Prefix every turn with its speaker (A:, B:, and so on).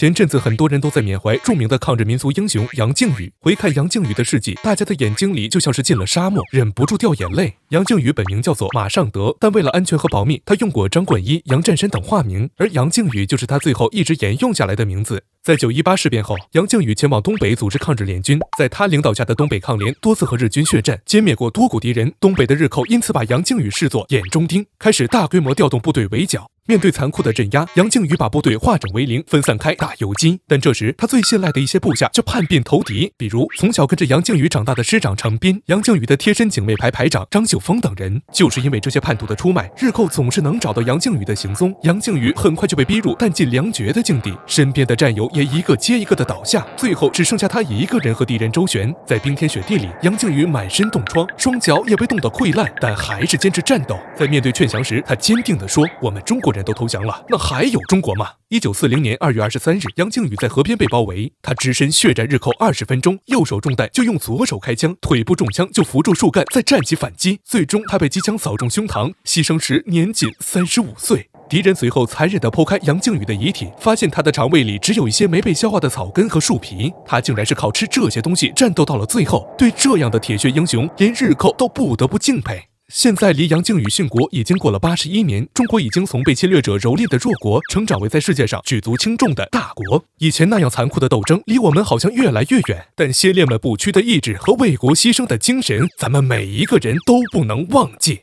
A: 前阵子，很多人都在缅怀著名的抗日民族英雄杨靖宇。回看杨靖宇的事迹，大家的眼睛里就像是进了沙漠，忍不住掉眼泪。杨靖宇本名叫做马尚德，但为了安全和保密，他用过张冠一、杨占山等化名，而杨靖宇就是他最后一直沿用下来的名字。在九一八事变后，杨靖宇前往东北组织抗日联军，在他领导下的东北抗联多次和日军血战，歼灭过多股敌人。东北的日寇因此把杨靖宇视作眼中钉，开始大规模调动部队围剿。面对残酷的镇压，杨靖宇把部队化整为零，分散开打游击。但这时，他最信赖的一些部下却叛变投敌，比如从小跟着杨靖宇长大的师长程斌、杨靖宇的贴身警卫排排长张秀峰等人。就是因为这些叛徒的出卖，日寇总是能找到杨靖宇的行踪。杨靖宇很快就被逼入弹尽粮绝的境地，身边的战友也一个接一个的倒下，最后只剩下他一个人和敌人周旋。在冰天雪地里，杨靖宇满身冻疮，双脚也被冻得溃烂，但还是坚持战斗。在面对劝降时，他坚定地说：“我们中国。”人都投降了，那还有中国吗？一九四零年二月二十三日，杨靖宇在河边被包围，他只身血战日寇二十分钟，右手中弹就用左手开枪，腿部中枪就扶住树干再站起反击，最终他被机枪扫中胸膛，牺牲时年仅三十五岁。敌人随后残忍地剖开杨靖宇的遗体，发现他的肠胃里只有一些没被消化的草根和树皮，他竟然是靠吃这些东西战斗到了最后。对这样的铁血英雄，连日寇都不得不敬佩。现在离杨靖宇殉国已经过了八十一年，中国已经从被侵略者蹂躏的弱国成长为在世界上举足轻重的大国。以前那样残酷的斗争，离我们好像越来越远。但先烈们不屈的意志和为国牺牲的精神，咱们每一个人都不能忘记。